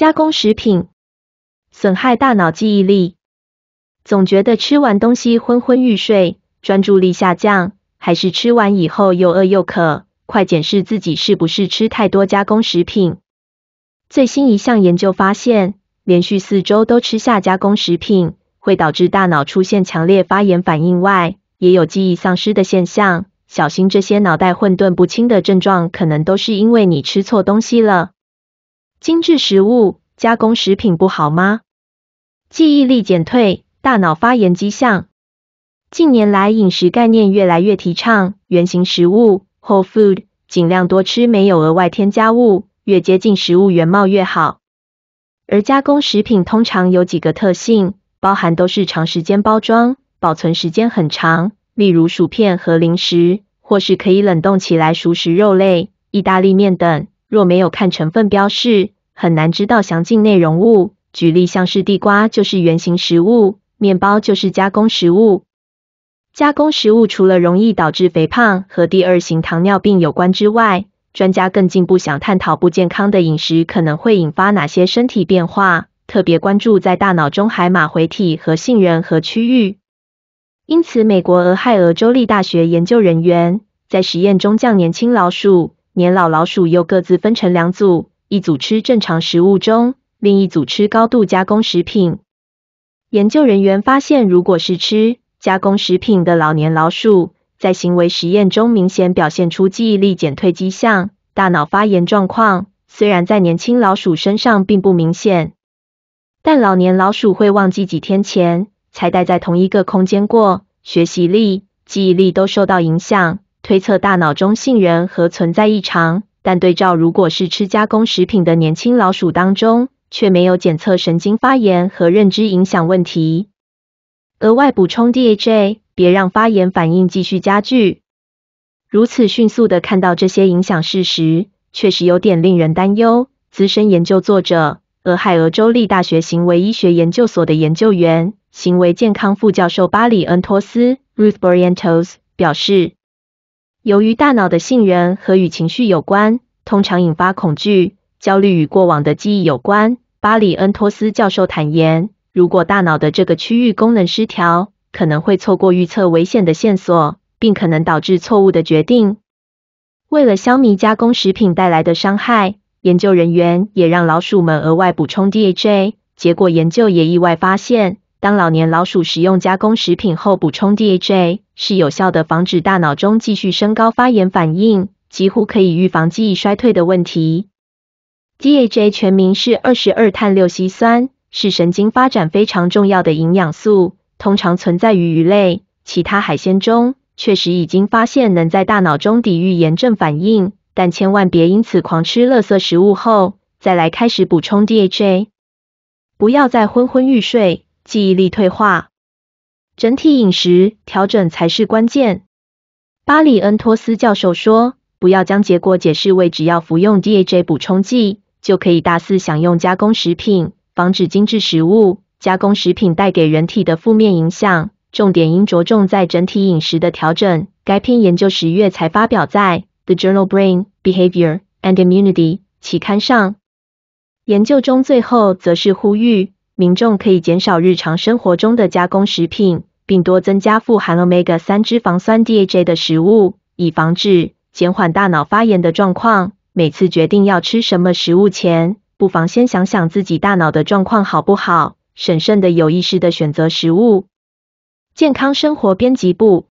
加工食品损害大脑记忆力，总觉得吃完东西昏昏欲睡、专注力下降，还是吃完以后又饿又渴？快检视自己是不是吃太多加工食品。最新一项研究发现，连续四周都吃下加工食品，会导致大脑出现强烈发炎反应外，也有记忆丧失的现象。小心这些脑袋混沌不清的症状，可能都是因为你吃错东西了。精致食物。加工食品不好吗？记忆力减退、大脑发炎迹象。近年来，饮食概念越来越提倡原形食物 （whole food），尽量多吃没有额外添加物，越接近食物原貌越好。而加工食品通常有几个特性，包含都是长时间包装、保存时间很长，例如薯片和零食，或是可以冷冻起来熟食肉类、意大利面等。若没有看成分标示，很难知道详尽内容物。举例像是地瓜就是原型食物，面包就是加工食物。加工食物除了容易导致肥胖和第二型糖尿病有关之外，专家更进一步想探讨不健康的饮食可能会引发哪些身体变化，特别关注在大脑中海马回体和杏仁核区域。因此，美国俄亥俄州立大学研究人员在实验中将年轻老鼠、年老老鼠又各自分成两组。一组吃正常食物中，另一组吃高度加工食品。研究人员发现，如果是吃加工食品的老年老鼠，在行为实验中明显表现出记忆力减退迹象、大脑发炎状况。虽然在年轻老鼠身上并不明显，但老年老鼠会忘记几天前才待在同一个空间过，学习力、记忆力都受到影响。推测大脑中杏仁核存在异常。但对照如果是吃加工食品的年轻老鼠当中，却没有检测神经发炎和认知影响问题。额外补充 DHA，别让发炎反应继续加剧。如此迅速的看到这些影响事实，确实有点令人担忧。资深研究作者，俄亥俄州立大学行为医学研究所的研究员，行为健康副教授巴里恩托斯 （Ruth Brientos） 表示。由于大脑的杏仁核与情绪有关，通常引发恐惧、焦虑与过往的记忆有关。巴里恩托斯教授坦言，如果大脑的这个区域功能失调，可能会错过预测危险的线索，并可能导致错误的决定。为了消弭加工食品带来的伤害，研究人员也让老鼠们额外补充 DHA，结果研究也意外发现。当老年老鼠食用加工食品后，补充 DHA 是有效的，防止大脑中继续升高发炎反应，几乎可以预防记忆衰退的问题。DHA 全名是二十二碳六烯酸，是神经发展非常重要的营养素，通常存在于鱼类、其他海鲜中。确实已经发现能在大脑中抵御炎症反应，但千万别因此狂吃垃圾食物后再来开始补充 DHA，不要再昏昏欲睡。记忆力退化，整体饮食调整才是关键。巴里恩托斯教授说：“不要将结果解释为只要服用 DHA 补充剂就可以大肆享用加工食品，防止精致食物、加工食品带给人体的负面影响。重点应着重在整体饮食的调整。”该篇研究十月才发表在《The Journal Brain Behavior and Immunity》期刊上。研究中最后则是呼吁。民众可以减少日常生活中的加工食品，并多增加富含 omega-3 脂肪酸 DHA 的食物，以防止减缓大脑发炎的状况。每次决定要吃什么食物前，不妨先想想自己大脑的状况好不好，审慎的、有意识的选择食物。健康生活编辑部。